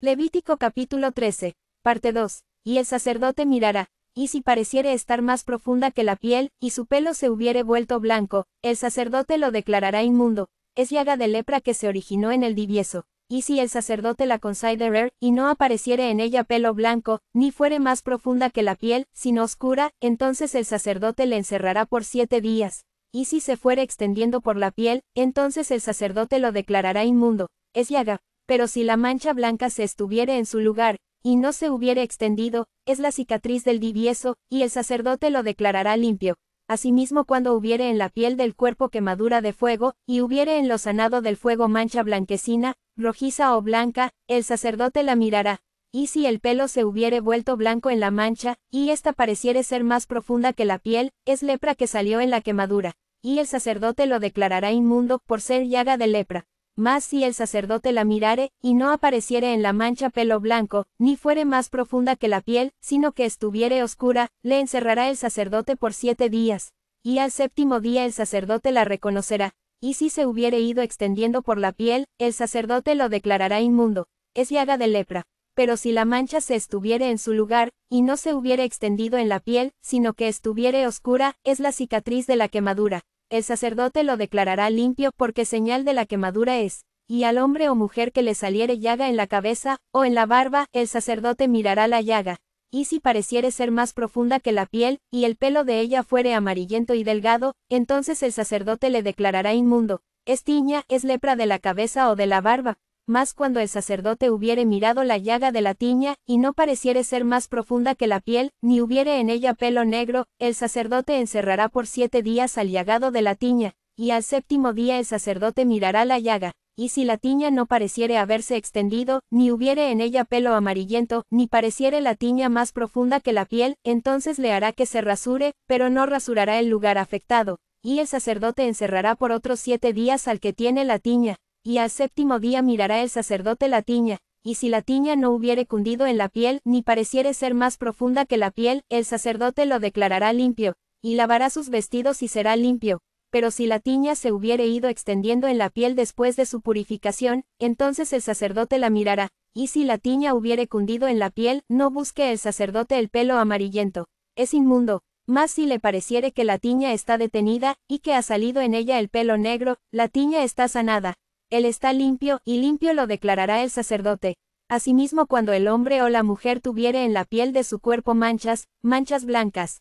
Levítico capítulo 13, parte 2. Y el sacerdote mirará, y si pareciere estar más profunda que la piel, y su pelo se hubiere vuelto blanco, el sacerdote lo declarará inmundo, es llaga de lepra que se originó en el divieso, y si el sacerdote la considerer, y no apareciere en ella pelo blanco, ni fuere más profunda que la piel, sino oscura, entonces el sacerdote le encerrará por siete días, y si se fuere extendiendo por la piel, entonces el sacerdote lo declarará inmundo, es llaga, pero si la mancha blanca se estuviere en su lugar, y no se hubiere extendido, es la cicatriz del divieso, y el sacerdote lo declarará limpio. Asimismo cuando hubiere en la piel del cuerpo quemadura de fuego, y hubiere en lo sanado del fuego mancha blanquecina, rojiza o blanca, el sacerdote la mirará. Y si el pelo se hubiere vuelto blanco en la mancha, y ésta pareciere ser más profunda que la piel, es lepra que salió en la quemadura. Y el sacerdote lo declarará inmundo por ser llaga de lepra mas si el sacerdote la mirare, y no apareciere en la mancha pelo blanco, ni fuere más profunda que la piel, sino que estuviere oscura, le encerrará el sacerdote por siete días, y al séptimo día el sacerdote la reconocerá, y si se hubiere ido extendiendo por la piel, el sacerdote lo declarará inmundo, es llaga de lepra. Pero si la mancha se estuviere en su lugar, y no se hubiere extendido en la piel, sino que estuviere oscura, es la cicatriz de la quemadura, el sacerdote lo declarará limpio porque señal de la quemadura es, y al hombre o mujer que le saliere llaga en la cabeza, o en la barba, el sacerdote mirará la llaga, y si pareciere ser más profunda que la piel, y el pelo de ella fuere amarillento y delgado, entonces el sacerdote le declarará inmundo, es tiña, es lepra de la cabeza o de la barba, mas cuando el sacerdote hubiere mirado la llaga de la tiña, y no pareciere ser más profunda que la piel, ni hubiere en ella pelo negro, el sacerdote encerrará por siete días al llagado de la tiña, y al séptimo día el sacerdote mirará la llaga, y si la tiña no pareciere haberse extendido, ni hubiere en ella pelo amarillento, ni pareciere la tiña más profunda que la piel, entonces le hará que se rasure, pero no rasurará el lugar afectado, y el sacerdote encerrará por otros siete días al que tiene la tiña, y al séptimo día mirará el sacerdote la tiña, y si la tiña no hubiere cundido en la piel, ni pareciere ser más profunda que la piel, el sacerdote lo declarará limpio, y lavará sus vestidos y será limpio. Pero si la tiña se hubiere ido extendiendo en la piel después de su purificación, entonces el sacerdote la mirará, y si la tiña hubiere cundido en la piel, no busque el sacerdote el pelo amarillento, es inmundo, mas si le pareciere que la tiña está detenida, y que ha salido en ella el pelo negro, la tiña está sanada, él está limpio, y limpio lo declarará el sacerdote. Asimismo cuando el hombre o la mujer tuviere en la piel de su cuerpo manchas, manchas blancas,